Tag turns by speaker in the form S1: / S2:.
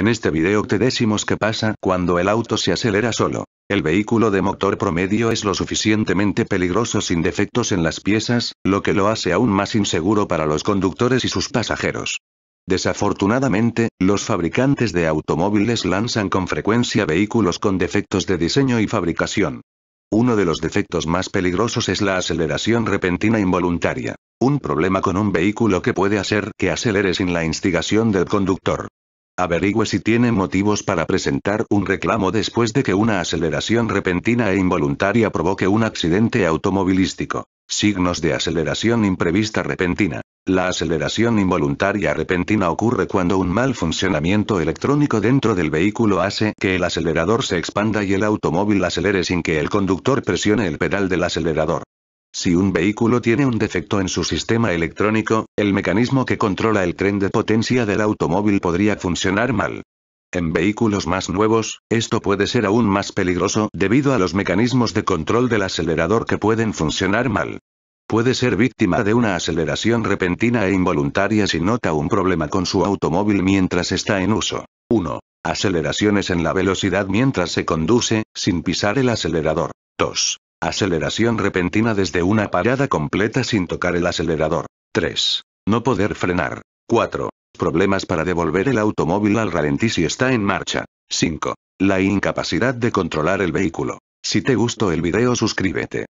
S1: En este video te decimos qué pasa cuando el auto se acelera solo. El vehículo de motor promedio es lo suficientemente peligroso sin defectos en las piezas, lo que lo hace aún más inseguro para los conductores y sus pasajeros. Desafortunadamente, los fabricantes de automóviles lanzan con frecuencia vehículos con defectos de diseño y fabricación. Uno de los defectos más peligrosos es la aceleración repentina involuntaria. Un problema con un vehículo que puede hacer que acelere sin la instigación del conductor. Averigüe si tiene motivos para presentar un reclamo después de que una aceleración repentina e involuntaria provoque un accidente automovilístico. Signos de aceleración imprevista repentina. La aceleración involuntaria repentina ocurre cuando un mal funcionamiento electrónico dentro del vehículo hace que el acelerador se expanda y el automóvil acelere sin que el conductor presione el pedal del acelerador. Si un vehículo tiene un defecto en su sistema electrónico, el mecanismo que controla el tren de potencia del automóvil podría funcionar mal. En vehículos más nuevos, esto puede ser aún más peligroso debido a los mecanismos de control del acelerador que pueden funcionar mal. Puede ser víctima de una aceleración repentina e involuntaria si nota un problema con su automóvil mientras está en uso. 1. Aceleraciones en la velocidad mientras se conduce, sin pisar el acelerador. 2. Aceleración repentina desde una parada completa sin tocar el acelerador. 3. No poder frenar. 4. Problemas para devolver el automóvil al ralentí si está en marcha. 5. La incapacidad de controlar el vehículo. Si te gustó el video suscríbete.